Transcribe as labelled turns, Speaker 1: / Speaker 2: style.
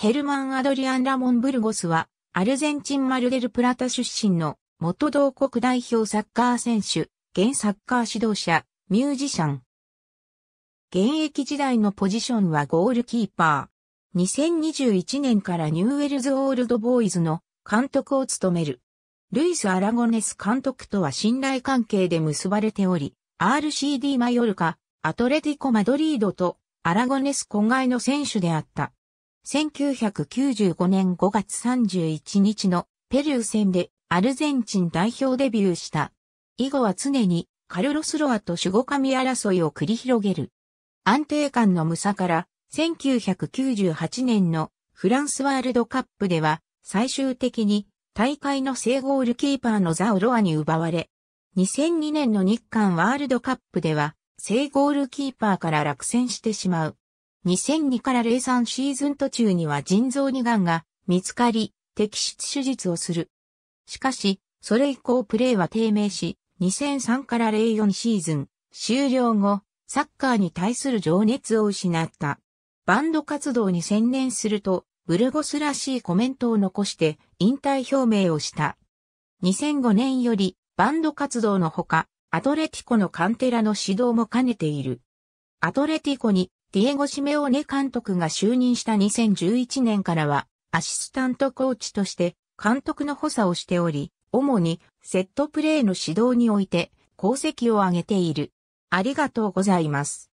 Speaker 1: ヘルマン・アドリアン・ラモン・ブルゴスは、アルゼンチン・マルデル・プラタ出身の元同国代表サッカー選手、現サッカー指導者、ミュージシャン。現役時代のポジションはゴールキーパー。2021年からニューウェルズ・オールドボーイズの監督を務める。ルイス・アラゴネス監督とは信頼関係で結ばれており、RCD マヨルカ、アトレティコ・マドリードとアラゴネス子外の選手であった。1995年5月31日のペルー戦でアルゼンチン代表デビューした。以後は常にカルロス・ロアと守護神争いを繰り広げる。安定感の無さから、1998年のフランスワールドカップでは、最終的に大会の正ゴールキーパーのザオロアに奪われ、2002年の日韓ワールドカップでは、正ゴールキーパーから落選してしまう。2002から03シーズン途中には腎臓に癌が見つかり、適出手術をする。しかし、それ以降プレーは低迷し、2003から04シーズン終了後、サッカーに対する情熱を失った。バンド活動に専念すると、ブルゴスらしいコメントを残して引退表明をした。2005年よりバンド活動のほか、アトレティコのカンテラの指導も兼ねている。アトレティコにディエゴ・シメオネ監督が就任した2011年からは、アシスタントコーチとして監督の補佐をしており、主にセットプレーの指導において功績を上げている。ありがとうございます。